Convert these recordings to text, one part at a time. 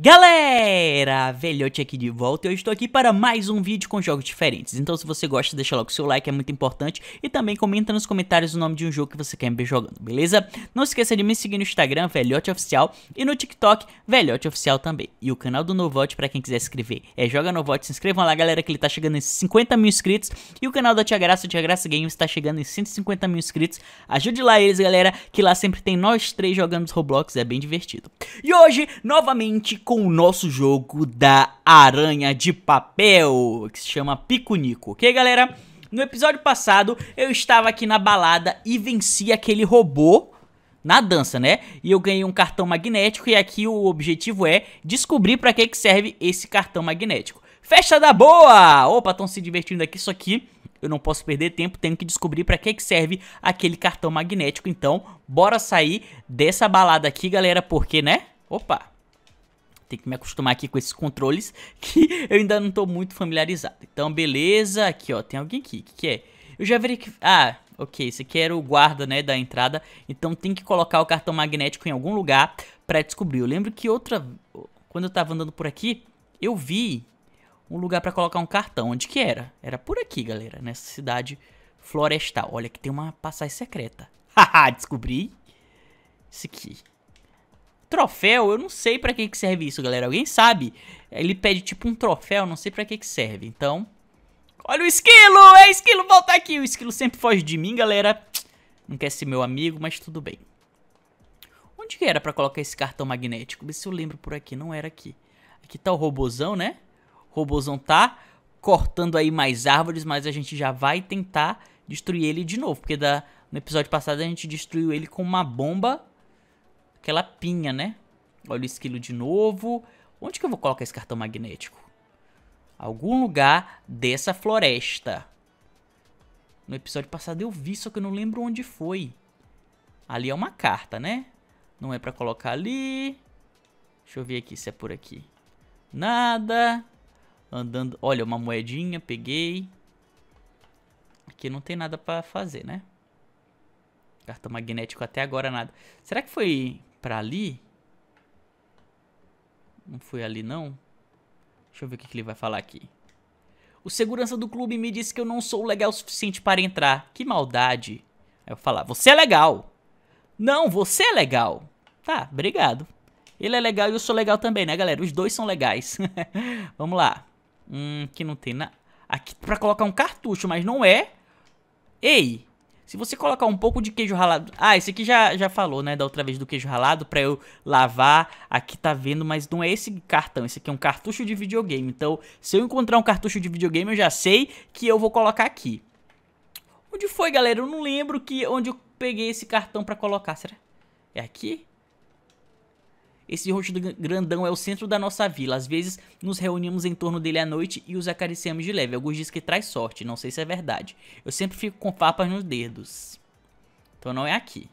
Galera, velhote aqui de volta eu estou aqui para mais um vídeo com jogos diferentes. Então se você gosta, deixa logo seu like, é muito importante. E também comenta nos comentários o nome de um jogo que você quer me ver jogando, beleza? Não esqueça de me seguir no Instagram, Velhote Oficial, e no TikTok, Velhote Oficial também. E o canal do Novote, para quem quiser se inscrever, é Joga Novote. Se inscrevam lá, galera, que ele está chegando em 50 mil inscritos. E o canal da Tia Graça, Tia Graça Games, está chegando em 150 mil inscritos. Ajude lá eles, galera, que lá sempre tem nós três jogando Roblox, é bem divertido. E hoje, novamente com o nosso jogo da aranha de papel, que se chama Picunico, ok galera? No episódio passado, eu estava aqui na balada e venci aquele robô na dança, né? E eu ganhei um cartão magnético e aqui o objetivo é descobrir para que, que serve esse cartão magnético. Festa da boa! Opa, estão se divertindo aqui, isso aqui eu não posso perder tempo, tenho que descobrir para que, que serve aquele cartão magnético. Então, bora sair dessa balada aqui, galera, porque, né? Opa! Tem que me acostumar aqui com esses controles que eu ainda não tô muito familiarizado. Então, beleza. Aqui, ó, tem alguém aqui. O que, que é? Eu já verifiquei... Ah, ok, esse aqui era o guarda, né, da entrada. Então tem que colocar o cartão magnético em algum lugar pra descobrir. Eu lembro que outra... Quando eu tava andando por aqui, eu vi um lugar pra colocar um cartão. Onde que era? Era por aqui, galera, nessa cidade florestal. Olha, que tem uma passagem secreta. Haha, descobri. Isso aqui. Troféu, eu não sei pra que que serve isso, galera. Alguém sabe? Ele pede tipo um troféu, não sei pra que que serve. Então, olha o esquilo! É esquilo, volta aqui! O esquilo sempre foge de mim, galera. Não quer ser meu amigo, mas tudo bem. Onde que era pra colocar esse cartão magnético? Vê se eu lembro por aqui. Não era aqui. Aqui tá o robozão, né? O robozão tá cortando aí mais árvores, mas a gente já vai tentar destruir ele de novo. Porque da, no episódio passado a gente destruiu ele com uma bomba aquela pinha, né? Olha o esquilo de novo. Onde que eu vou colocar esse cartão magnético? Algum lugar dessa floresta. No episódio passado eu vi, só que eu não lembro onde foi. Ali é uma carta, né? Não é pra colocar ali. Deixa eu ver aqui se é por aqui. Nada. Andando. Olha, uma moedinha, peguei. Aqui não tem nada pra fazer, né? Cartão magnético até agora nada. Será que foi pra ali. Não foi ali, não. Deixa eu ver o que ele vai falar aqui. O segurança do clube me disse que eu não sou legal o suficiente para entrar. Que maldade. Aí eu vou falar, você é legal. Não, você é legal. Tá, obrigado. Ele é legal e eu sou legal também, né, galera? Os dois são legais. Vamos lá. Hum, que não tem nada. Aqui pra colocar um cartucho, mas não é. Ei, se você colocar um pouco de queijo ralado... Ah, esse aqui já, já falou, né, da outra vez do queijo ralado pra eu lavar. Aqui tá vendo, mas não é esse cartão. Esse aqui é um cartucho de videogame. Então, se eu encontrar um cartucho de videogame, eu já sei que eu vou colocar aqui. Onde foi, galera? Eu não lembro que onde eu peguei esse cartão pra colocar. Será? É aqui? Esse rosto grandão é o centro da nossa vila. Às vezes nos reunimos em torno dele à noite e os acariciamos de leve. Alguns dizem que traz sorte, não sei se é verdade. Eu sempre fico com papas nos dedos. Então não é aqui.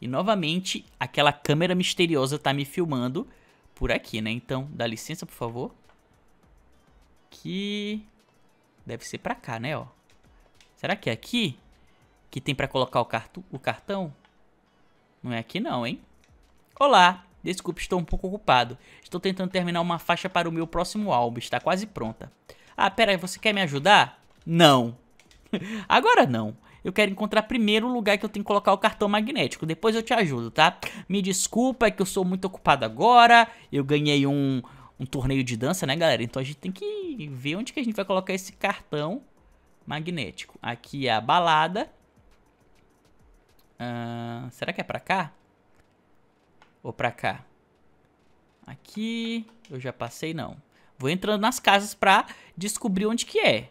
E novamente, aquela câmera misteriosa tá me filmando por aqui, né? Então, dá licença, por favor. Que deve ser pra cá, né, ó. Será que é aqui que tem pra colocar o, cartu o cartão? Não é aqui não, hein? Olá, Desculpe, estou um pouco ocupado. Estou tentando terminar uma faixa para o meu próximo álbum, está quase pronta. Ah, pera aí, você quer me ajudar? Não. Agora não. Eu quero encontrar primeiro o lugar que eu tenho que colocar o cartão magnético. Depois eu te ajudo, tá? Me desculpa, é que eu sou muito ocupado agora. Eu ganhei um, um torneio de dança, né, galera? Então a gente tem que ver onde que a gente vai colocar esse cartão magnético. Aqui é a balada. Ah, será que é pra cá? Ou pra cá? Aqui. Eu já passei, não. Vou entrando nas casas pra descobrir onde que é.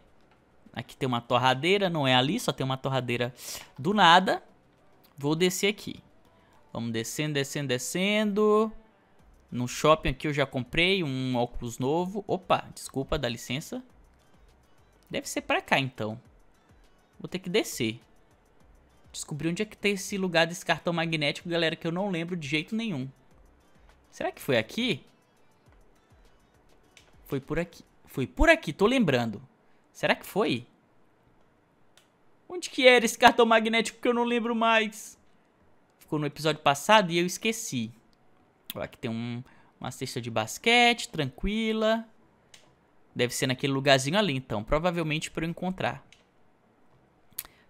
Aqui tem uma torradeira, não é ali, só tem uma torradeira do nada. Vou descer aqui. Vamos descendo, descendo, descendo. No shopping aqui eu já comprei um óculos novo. Opa, desculpa, dá licença. Deve ser pra cá então. Vou ter que descer. Descobri onde é que tá esse lugar desse cartão magnético, galera, que eu não lembro de jeito nenhum. Será que foi aqui? Foi por aqui. Foi por aqui, tô lembrando. Será que foi? Onde que era esse cartão magnético que eu não lembro mais? Ficou no episódio passado e eu esqueci. aqui tem um, uma cesta de basquete, tranquila. Deve ser naquele lugarzinho ali, então. Provavelmente pra eu encontrar.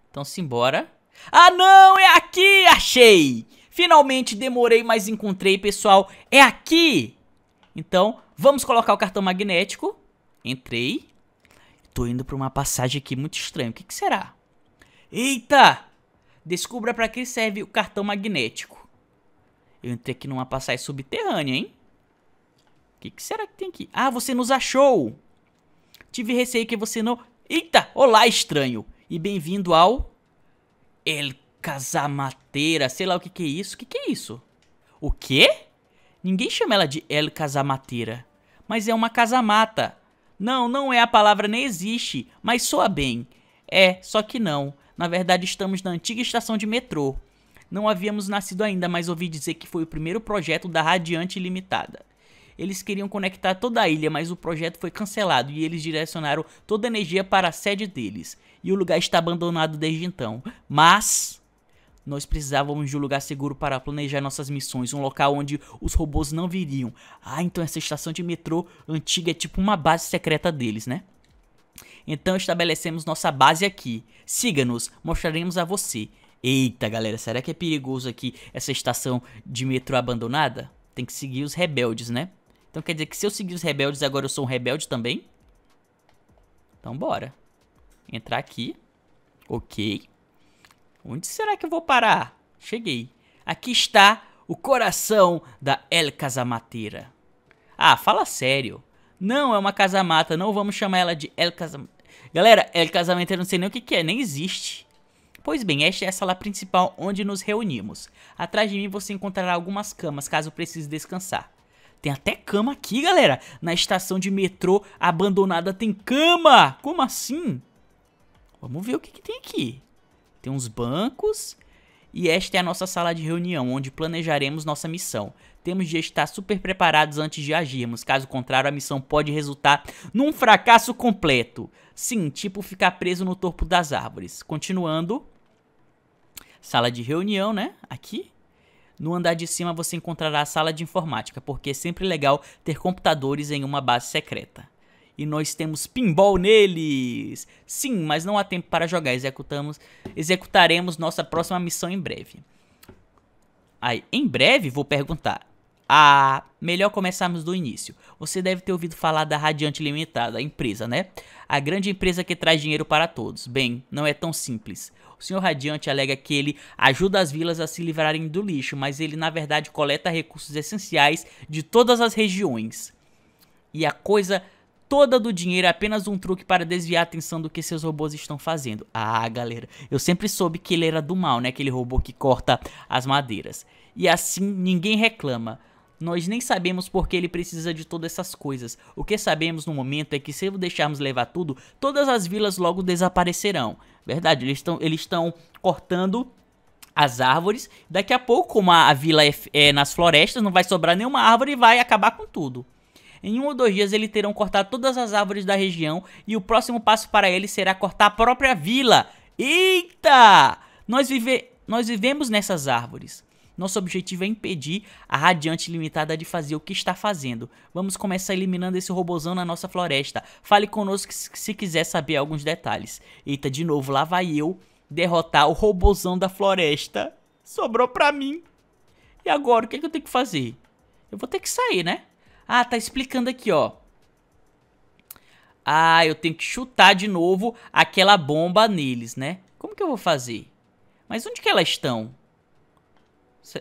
Então, simbora. Ah não, é aqui, achei! Finalmente demorei, mas encontrei, pessoal, é aqui! Então, vamos colocar o cartão magnético. Entrei. Tô indo pra uma passagem aqui muito estranha, o que, que será? Eita! Descubra pra que serve o cartão magnético. Eu entrei aqui numa passagem subterrânea, hein? O que, que será que tem aqui? Ah, você nos achou! Tive receio que você não... Eita! Olá, estranho! E bem-vindo ao El Casamateira. Sei lá o que que é isso. O que que é isso? O quê? Ninguém chama ela de El Casamateira. Mas é uma casamata. Não, não é a palavra, nem existe. Mas soa bem. É, só que não. Na verdade, estamos na antiga estação de metrô. Não havíamos nascido ainda, mas ouvi dizer que foi o primeiro projeto da Radiante Limitada. Eles queriam conectar toda a ilha, mas o projeto foi cancelado e eles direcionaram toda a energia para a sede deles. E o lugar está abandonado desde então. Mas nós precisávamos de um lugar seguro para planejar nossas missões, um local onde os robôs não viriam. Ah, então essa estação de metrô antiga é tipo uma base secreta deles, né? Então estabelecemos nossa base aqui. Siga-nos, mostraremos a você. Eita, galera, será que é perigoso aqui essa estação de metrô abandonada? Tem que seguir os rebeldes, né? Então quer dizer que se eu seguir os rebeldes, agora eu sou um rebelde também? Então bora. Entrar aqui. Ok. Onde será que eu vou parar? Cheguei. Aqui está o coração da El Casamateira. Ah, fala sério. Não é uma casamata, não vamos chamar ela de El Casamateira. Galera, El Casamateira não sei nem o que, que é, nem existe. Pois bem, esta é a sala principal onde nos reunimos. Atrás de mim você encontrará algumas camas caso precise descansar. Tem até cama aqui, galera. Na estação de metrô abandonada tem cama. Como assim? Vamos ver o que, que tem aqui. Tem uns bancos. E esta é a nossa sala de reunião, onde planejaremos nossa missão. Temos de estar super preparados antes de agirmos, caso contrário, a missão pode resultar num fracasso completo. Sim, tipo ficar preso no topo das árvores. Continuando. Sala de reunião, né? Aqui. No andar de cima você encontrará a sala de informática, porque é sempre legal ter computadores em uma base secreta. E nós temos pinball neles! Sim, mas não há tempo para jogar, executamos, executaremos nossa próxima missão em breve. Aí, em breve, vou perguntar. Ah, melhor começarmos do início. Você deve ter ouvido falar da Radiante Limitada, a empresa, né? A grande empresa que traz dinheiro para todos. Bem, não é tão simples. O senhor Radiante alega que ele ajuda as vilas a se livrarem do lixo, mas ele na verdade coleta recursos essenciais de todas as regiões. E a coisa toda do dinheiro é apenas um truque para desviar a atenção do que seus robôs estão fazendo. Ah, galera, eu sempre soube que ele era do mal, né? Aquele robô que corta as madeiras. E assim ninguém reclama. Nós nem sabemos porque ele precisa de todas essas coisas. O que sabemos no momento é que se deixarmos levar tudo, todas as vilas logo desaparecerão. Verdade, eles estão eles estão cortando as árvores. Daqui a pouco, como a, a vila é, é nas florestas, não vai sobrar nenhuma árvore e vai acabar com tudo. Em um ou dois dias eles terão cortado todas as árvores da região e o próximo passo para eles será cortar a própria vila. Eita! Nós, vive... Nós vivemos nessas árvores. Nosso objetivo é impedir a Radiante Limitada de fazer o que está fazendo. Vamos começar eliminando esse robozão na nossa floresta. Fale conosco se quiser saber alguns detalhes. Eita, de novo, lá vai eu derrotar o robozão da floresta. Sobrou pra mim. E agora, o que, é que eu tenho que fazer? Eu vou ter que sair, né? Ah, tá explicando aqui, ó. Ah, eu tenho que chutar de novo aquela bomba neles, né? Como que eu vou fazer? Mas onde que elas estão?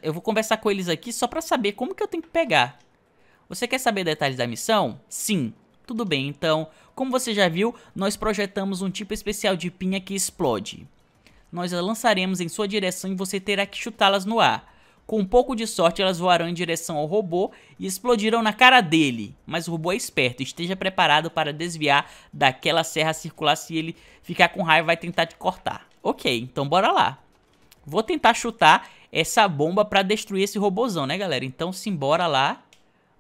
Eu vou conversar com eles aqui só pra saber como que eu tenho que pegar. Você quer saber detalhes da missão? Sim. Tudo bem, então, como você já viu, nós projetamos um tipo especial de pinha que explode. Nós a lançaremos em sua direção e você terá que chutá-las no ar. Com um pouco de sorte, elas voarão em direção ao robô e explodirão na cara dele. Mas o robô é esperto, esteja preparado para desviar daquela serra circular se ele ficar com raiva vai tentar te cortar. Ok, então bora lá. Vou tentar chutar essa bomba para destruir esse robozão, né, galera? Então, simbora lá.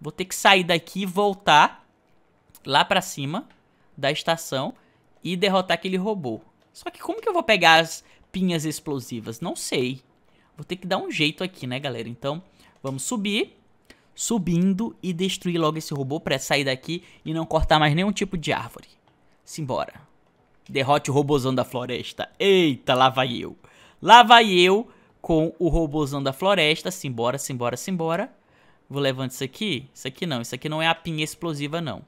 Vou ter que sair daqui e voltar lá para cima da estação e derrotar aquele robô. Só que como que eu vou pegar as pinhas explosivas? Não sei. Vou ter que dar um jeito aqui, né, galera? Então, vamos subir. Subindo e destruir logo esse robô pra sair daqui e não cortar mais nenhum tipo de árvore. Simbora. Derrote o robozão da floresta. Eita, lá vai eu. Lá vai eu com o robozão da floresta. Simbora, simbora, simbora. Vou levando isso aqui. Isso aqui não. Isso aqui não é a pinha explosiva, não.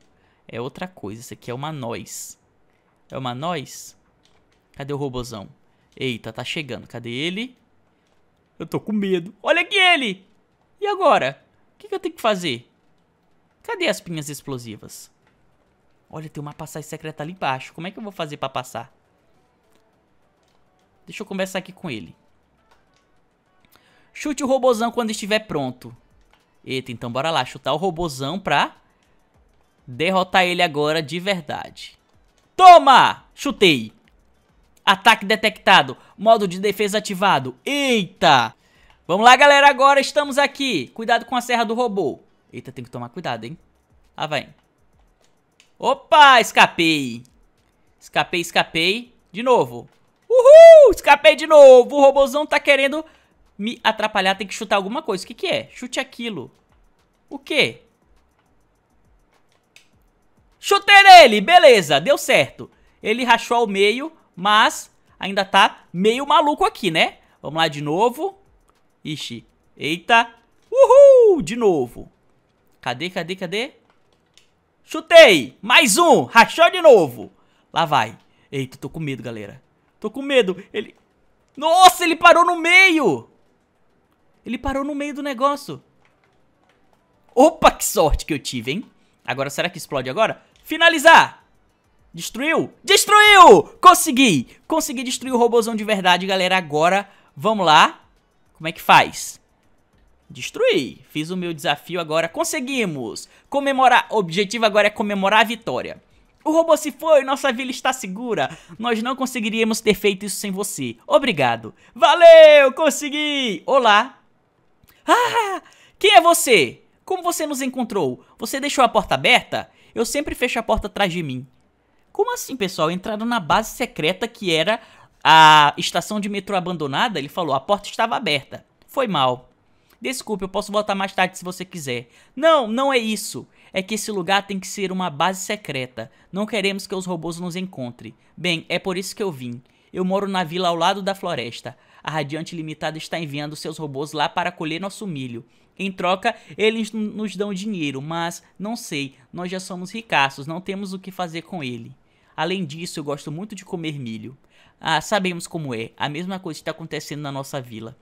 É outra coisa. Isso aqui é uma nós. É uma nós. Cadê o robozão? Eita, tá chegando. Cadê ele? Eu tô com medo. Olha aqui ele! E agora? O que, que eu tenho que fazer? Cadê as pinhas explosivas? Olha, tem uma passagem secreta ali embaixo. Como é que eu vou fazer pra passar? Deixa eu conversar aqui com ele. Chute o robozão quando estiver pronto. Eita, então bora lá chutar o robozão pra derrotar ele agora de verdade. Toma! Chutei. Ataque detectado. Modo de defesa ativado. Eita! Vamos lá, galera. Agora estamos aqui. Cuidado com a serra do robô. Eita, tem que tomar cuidado, hein? Lá ah, vai. Opa, escapei. Escapei, escapei. De novo. Uhul! Escapei de novo. O robôzão tá querendo me atrapalhar, tem que chutar alguma coisa. O que, que é? Chute aquilo. O quê? Chutei nele! Beleza, deu certo. Ele rachou ao meio, mas ainda tá meio maluco aqui, né? Vamos lá de novo. Ixi, eita. Uhul, de novo. Cadê, cadê, cadê? Chutei! Mais um! Rachou de novo! Lá vai. Eita, tô com medo, galera. Tô com medo. Ele... Nossa, ele parou no meio! Ele parou no meio do negócio. Opa, que sorte que eu tive, hein? Agora, será que explode agora? Finalizar! Destruiu? Destruiu! Consegui! Consegui destruir o robôzão de verdade, galera. Agora, vamos lá. Como é que faz? Destruí. Fiz o meu desafio agora. Conseguimos! Comemorar. O objetivo agora é comemorar a vitória. O robô se foi, nossa vila está segura. Nós não conseguiríamos ter feito isso sem você. Obrigado. Valeu, consegui! Olá, ah! Quem é você? Como você nos encontrou? Você deixou a porta aberta? Eu sempre fecho a porta atrás de mim. Como assim, pessoal? Entraram na base secreta que era a estação de metrô abandonada? Ele falou, a porta estava aberta. Foi mal. Desculpe, eu posso voltar mais tarde se você quiser. Não, não é isso. É que esse lugar tem que ser uma base secreta. Não queremos que os robôs nos encontrem. Bem, é por isso que eu vim. Eu moro na vila ao lado da floresta a Radiante Limitada está enviando seus robôs lá para colher nosso milho. Em troca, eles nos dão dinheiro, mas não sei, nós já somos ricaços, não temos o que fazer com ele. Além disso, eu gosto muito de comer milho. Ah, sabemos como é, a mesma coisa está acontecendo na nossa vila.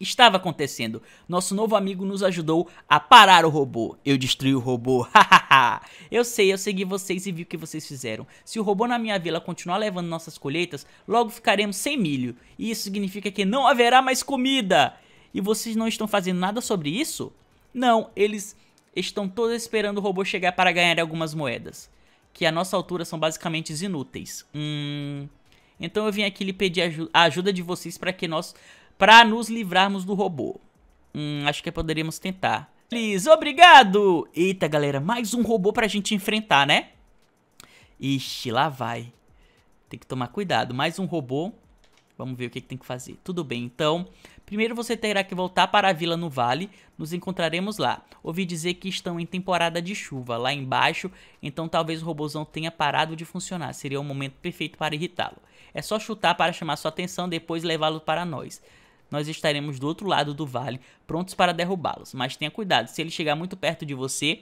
Estava acontecendo. Nosso novo amigo nos ajudou a parar o robô. Eu destruí o robô. Hahaha. eu sei, eu segui vocês e vi o que vocês fizeram. Se o robô na minha vila continuar levando nossas colheitas, logo ficaremos sem milho. E isso significa que não haverá mais comida. E vocês não estão fazendo nada sobre isso? Não, eles estão todos esperando o robô chegar para ganhar algumas moedas. Que a nossa altura são basicamente inúteis. Hum. Então eu vim aqui lhe pedir a ajuda de vocês para que nós para nos livrarmos do robô. Hum, acho que poderíamos tentar. Please, obrigado! Eita, galera, mais um robô pra gente enfrentar, né? Ixi, lá vai. Tem que tomar cuidado. Mais um robô. Vamos ver o que, que tem que fazer. Tudo bem, então. Primeiro você terá que voltar para a vila no vale. Nos encontraremos lá. Ouvi dizer que estão em temporada de chuva lá embaixo. Então talvez o robôzão tenha parado de funcionar. Seria o momento perfeito para irritá-lo. É só chutar para chamar sua atenção, depois levá-lo para nós nós estaremos do outro lado do vale, prontos para derrubá-los. Mas tenha cuidado, se ele chegar muito perto de você,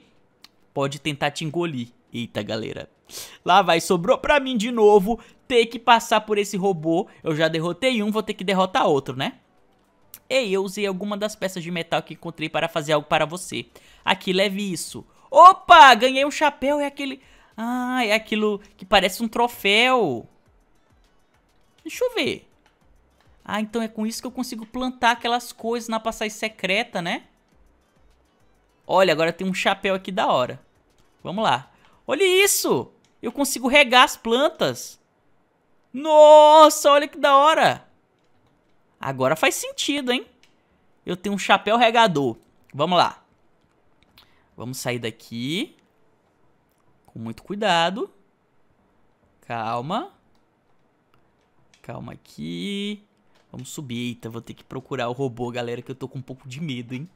pode tentar te engolir. Eita, galera. Lá vai, sobrou pra mim de novo ter que passar por esse robô. Eu já derrotei um, vou ter que derrotar outro, né? Ei, eu usei alguma das peças de metal que encontrei para fazer algo para você. Aqui, leve isso. Opa, ganhei um chapéu, é aquele... Ah, é aquilo que parece um troféu. Deixa eu ver. Ah, então é com isso que eu consigo plantar aquelas coisas na passagem secreta, né? Olha, agora tem um chapéu aqui da hora. Vamos lá. Olha isso! Eu consigo regar as plantas. Nossa, olha que da hora! Agora faz sentido, hein? Eu tenho um chapéu regador. Vamos lá. Vamos sair daqui. Com muito cuidado. Calma. Calma aqui. Vamos subir. Eita, vou ter que procurar o robô, galera, que eu tô com um pouco de medo, hein?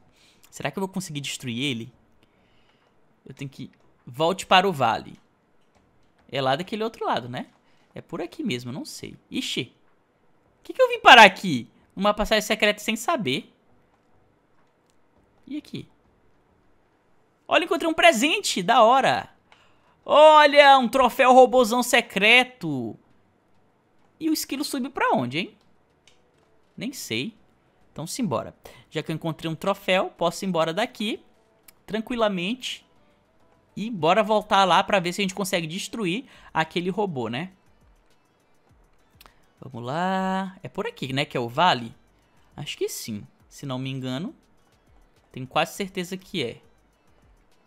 Será que eu vou conseguir destruir ele? Eu tenho que... Volte para o vale. É lá daquele outro lado, né? É por aqui mesmo, não sei. Ixi. O que, que eu vim parar aqui? Uma passagem secreta sem saber. E aqui? Olha, encontrei um presente. Da hora. Olha, um troféu robozão secreto. E o esquilo subiu pra onde, hein? Nem sei. Então simbora. Já que eu encontrei um troféu, posso ir embora daqui. Tranquilamente. E bora voltar lá pra ver se a gente consegue destruir aquele robô, né? Vamos lá. É por aqui, né? Que é o vale? Acho que sim. Se não me engano. Tenho quase certeza que é.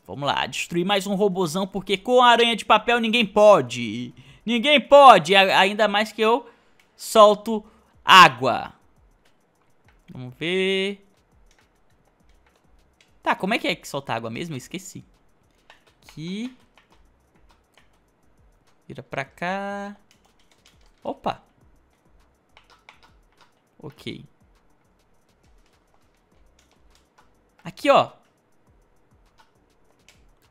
Vamos lá, destruir mais um robozão, porque com aranha de papel ninguém pode. Ninguém pode, ainda mais que eu solto água. Vamos ver. Tá, como é que é que solta água mesmo? Eu esqueci. Aqui. Vira pra cá. Opa. Ok. Aqui, ó.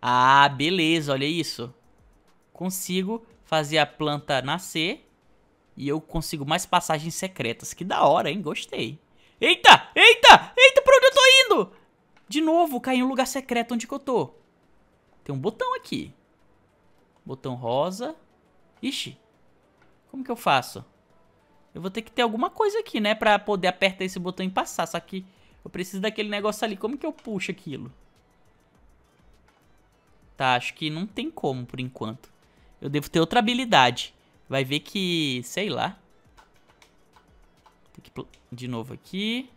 Ah, beleza, olha isso. Consigo fazer a planta nascer. E eu consigo mais passagens secretas. Que da hora, hein? Gostei. Eita, eita, eita, pra onde eu tô indo? De novo, caí em um lugar secreto onde que eu tô. Tem um botão aqui. Botão rosa. Ixi, como que eu faço? Eu vou ter que ter alguma coisa aqui, né? Pra poder apertar esse botão e passar. Só que eu preciso daquele negócio ali. Como que eu puxo aquilo? Tá, acho que não tem como por enquanto. Eu devo ter outra habilidade. Vai ver que... Sei lá de novo aqui.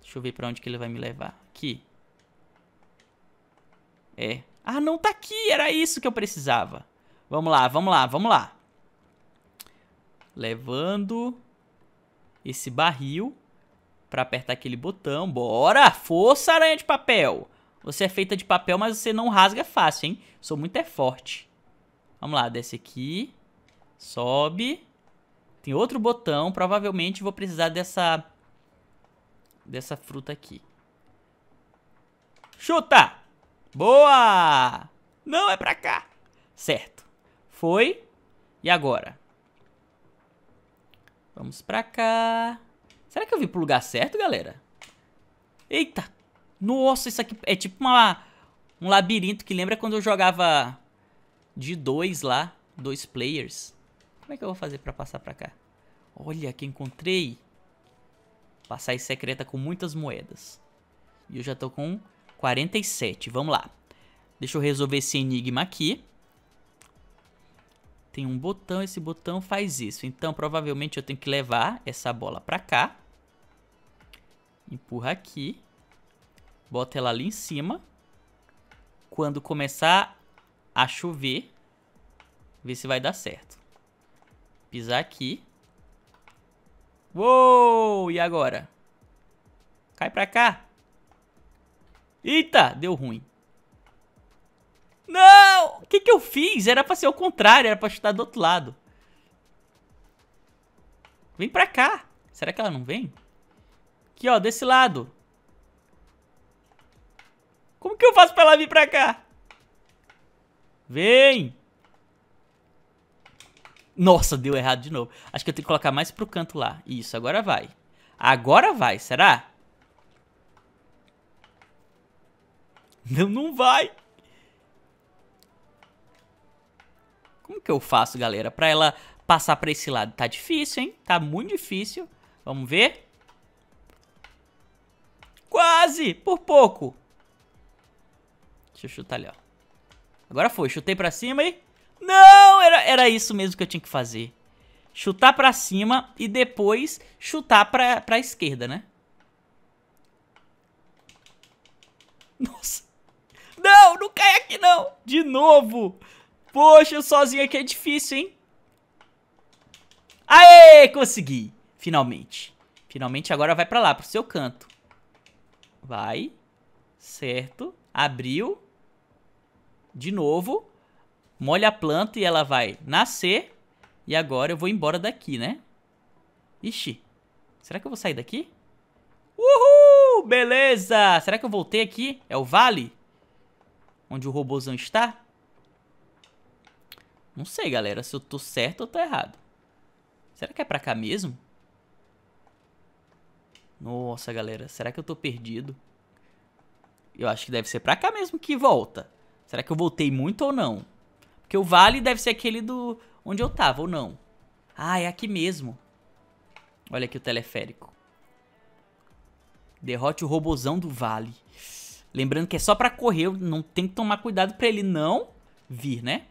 Deixa eu ver pra onde que ele vai me levar. Aqui. É. Ah, não tá aqui. Era isso que eu precisava. Vamos lá, vamos lá, vamos lá. Levando esse barril pra apertar aquele botão. Bora! Força, aranha de papel! Você é feita de papel, mas você não rasga fácil, hein? Sou muito é forte. Vamos lá, desce aqui. Sobe. Tem outro botão, provavelmente vou precisar dessa... Dessa fruta aqui. Chuta! Boa! Não, é pra cá. Certo. Foi. E agora? Vamos pra cá. Será que eu vim pro lugar certo, galera? Eita! Nossa, isso aqui é tipo uma, um labirinto que lembra quando eu jogava de dois lá, dois players. Como é que eu vou fazer pra passar pra cá? Olha que encontrei! Passagem secreta com muitas moedas. E eu já tô com 47. Vamos lá. Deixa eu resolver esse enigma aqui. Tem um botão, esse botão faz isso. Então, provavelmente eu tenho que levar essa bola pra cá. Empurra aqui. Bota ela ali em cima. Quando começar a chover, ver se vai dar certo. Pisar aqui. Uou! E agora? Cai pra cá. Eita! Deu ruim. Não! O que, que eu fiz? Era pra ser o contrário. Era pra chutar do outro lado. Vem pra cá. Será que ela não vem? Aqui, ó. Desse lado. Como que eu faço pra ela vir pra cá? Vem! Nossa, deu errado de novo. Acho que eu tenho que colocar mais pro canto lá. Isso, agora vai. Agora vai, será? Não, não vai. Como que eu faço, galera, pra ela passar pra esse lado? Tá difícil, hein? Tá muito difícil. Vamos ver. Quase! Por pouco. Deixa eu chutar ali, ó. Agora foi. Chutei pra cima e... Não, era, era isso mesmo que eu tinha que fazer. Chutar pra cima e depois chutar pra, pra esquerda, né? Nossa. Não, não cai aqui não. De novo. Poxa, sozinho aqui é difícil, hein? Aê, consegui. Finalmente. Finalmente agora vai pra lá, pro seu canto. Vai. Certo. Abriu. De novo molha a planta e ela vai nascer. E agora eu vou embora daqui, né? Ixi, será que eu vou sair daqui? Uhul, beleza! Será que eu voltei aqui? É o vale? Onde o robôzão está? Não sei, galera, se eu tô certo ou tô errado. Será que é pra cá mesmo? Nossa, galera, será que eu tô perdido? Eu acho que deve ser pra cá mesmo que volta. Será que eu voltei muito ou não? Porque o vale deve ser aquele do onde eu tava, ou não. Ah, é aqui mesmo. Olha aqui o teleférico. Derrote o robozão do vale. Lembrando que é só pra correr, não tem que tomar cuidado pra ele não vir, né?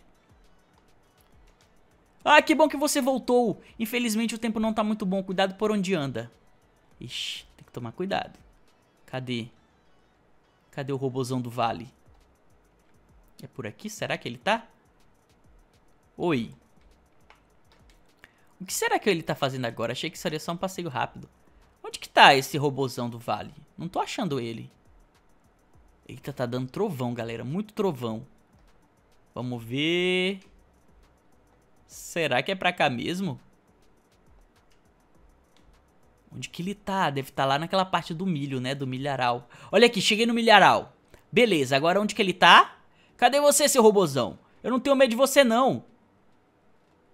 Ah, que bom que você voltou. Infelizmente o tempo não tá muito bom. Cuidado por onde anda. Ixi, tem que tomar cuidado. Cadê? Cadê o robozão do vale? É por aqui? Será que ele tá? Oi. O que será que ele tá fazendo agora? Achei que seria só um passeio rápido. Onde que tá esse robozão do vale? Não tô achando ele. Eita, tá dando trovão, galera. Muito trovão. Vamos ver... Será que é pra cá mesmo? Onde que ele tá? Deve estar tá lá naquela parte do milho, né? Do milharal. Olha aqui, cheguei no milharal. Beleza, agora onde que ele tá? Cadê você, seu robozão? Eu não tenho medo de você, não.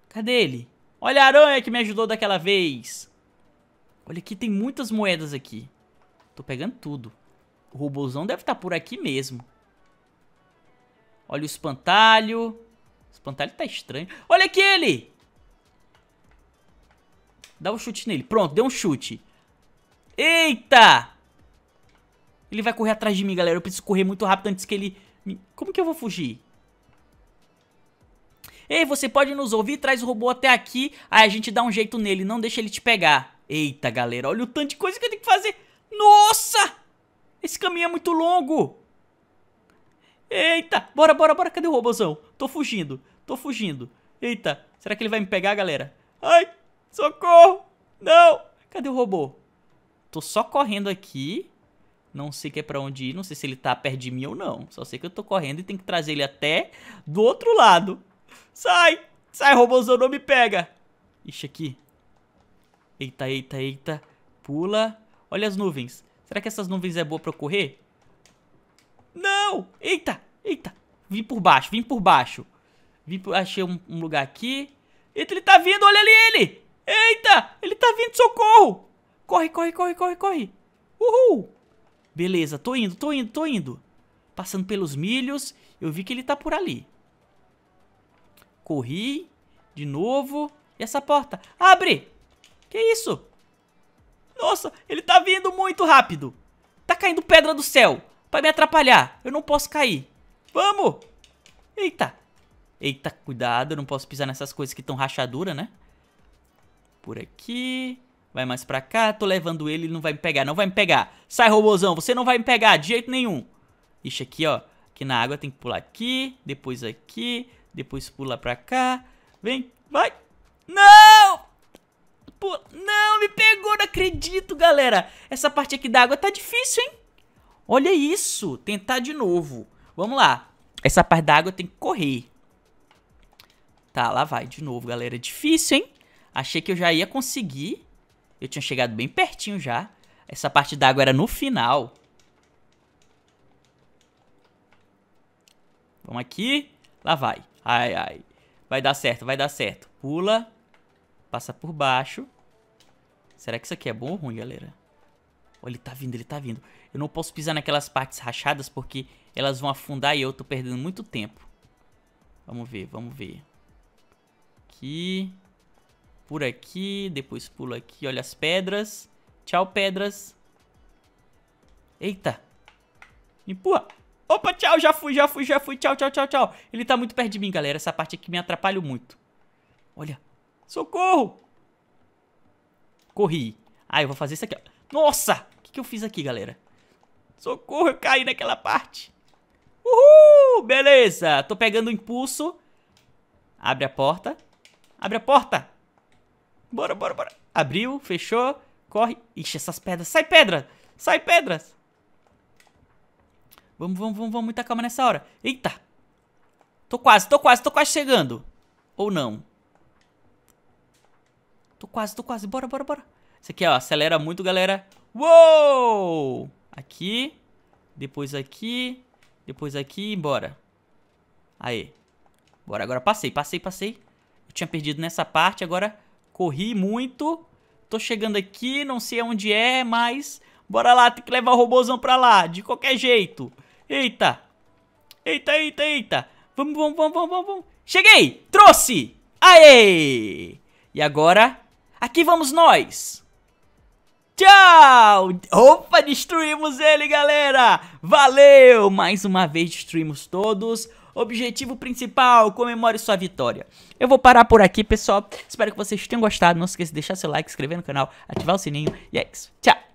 Cadê ele? Olha a aranha que me ajudou daquela vez. Olha aqui, tem muitas moedas aqui. Tô pegando tudo. O robôzão deve estar tá por aqui mesmo. Olha o espantalho. O espantalho tá estranho. Olha ele! Dá um chute nele. Pronto, deu um chute. Eita! Ele vai correr atrás de mim, galera. Eu preciso correr muito rápido antes que ele... Como que eu vou fugir? Ei, você pode nos ouvir, traz o robô até aqui, aí a gente dá um jeito nele, não deixa ele te pegar. Eita, galera, olha o tanto de coisa que eu tenho que fazer. Nossa! Esse caminho é muito longo. Eita, bora, bora, bora, cadê o robôzão? Tô fugindo, tô fugindo. Eita, será que ele vai me pegar, galera? Ai, socorro! Não! Cadê o robô? Tô só correndo aqui. Não sei que é pra onde ir, não sei se ele tá perto de mim ou não. Só sei que eu tô correndo e tenho que trazer ele até do outro lado. Sai! Sai, robôzão, não me pega! Ixi, aqui. Eita, eita, eita. Pula. Olha as nuvens. Será que essas nuvens é boa pra eu correr? Não! Eita, eita. Vim por baixo, vim por baixo. Vim por... Achei um, um lugar aqui. Eita, ele tá vindo, olha ali ele! Eita, ele tá vindo, socorro! Corre, corre, corre, corre, corre. Uhul! Beleza, tô indo, tô indo, tô indo. Passando pelos milhos, eu vi que ele tá por ali. Corri. De novo. E essa porta? Abre! Que isso? Nossa, ele tá vindo muito rápido. Tá caindo pedra do céu. Pra me atrapalhar. Eu não posso cair. Vamos! Eita. Eita, cuidado. Eu não posso pisar nessas coisas que estão rachadura, né? Por aqui. Vai mais pra cá. Tô levando ele. Ele não vai me pegar. Não vai me pegar. Sai, robôzão. Você não vai me pegar de jeito nenhum. Ixi, aqui, ó. Que na água tem que pular aqui, depois aqui, depois pula pra cá. Vem, vai. Não! Pula. Não, me pegou, não acredito, galera. Essa parte aqui da água tá difícil, hein? Olha isso, tentar de novo. Vamos lá. Essa parte da água tem que correr. Tá, lá vai de novo, galera. É difícil, hein? Achei que eu já ia conseguir. Eu tinha chegado bem pertinho já. Essa parte da água era no final. Vamos aqui. Lá vai. Ai, ai. Vai dar certo, vai dar certo. Pula. Passa por baixo. Será que isso aqui é bom ou ruim, galera? Olha, ele tá vindo, ele tá vindo. Eu não posso pisar naquelas partes rachadas porque elas vão afundar e eu tô perdendo muito tempo. Vamos ver, vamos ver. Aqui. Por aqui. Depois pulo aqui. Olha as pedras. Tchau, pedras. Eita. Me empurra. Opa, tchau, já fui, já fui, já fui, tchau, tchau, tchau, tchau. Ele tá muito perto de mim, galera. Essa parte aqui me atrapalha muito. Olha. Socorro! Corri. Ah, eu vou fazer isso aqui, ó. Nossa! O que, que eu fiz aqui, galera? Socorro, eu caí naquela parte. Uhul! Beleza! Tô pegando o impulso. Abre a porta. Abre a porta! Bora, bora, bora. Abriu, fechou, corre. Ixi, essas pedras. Sai, pedra! Sai, pedras! Vamos, vamos, vamos, vamos. Muita calma nessa hora. Eita. Tô quase, tô quase, tô quase chegando. Ou não. Tô quase, tô quase. Bora, bora, bora. Isso aqui, ó. Acelera muito, galera. Uou! Aqui. Depois aqui. Depois aqui e bora. Aí. Bora, agora passei, passei, passei. Eu tinha perdido nessa parte, agora corri muito. Tô chegando aqui, não sei onde é, mas... Bora lá, tem que levar o robôzão pra lá, de qualquer jeito. Eita. Eita, eita, eita. Vamos, vamos, vamos, vamos, vamos. Cheguei! Trouxe! Aê! E agora, aqui vamos nós. Tchau! Opa, destruímos ele, galera! Valeu! Mais uma vez destruímos todos. Objetivo principal, comemore sua vitória. Eu vou parar por aqui, pessoal. Espero que vocês tenham gostado. Não se esqueça de deixar seu like, se inscrever no canal, ativar o sininho. E é isso. Tchau!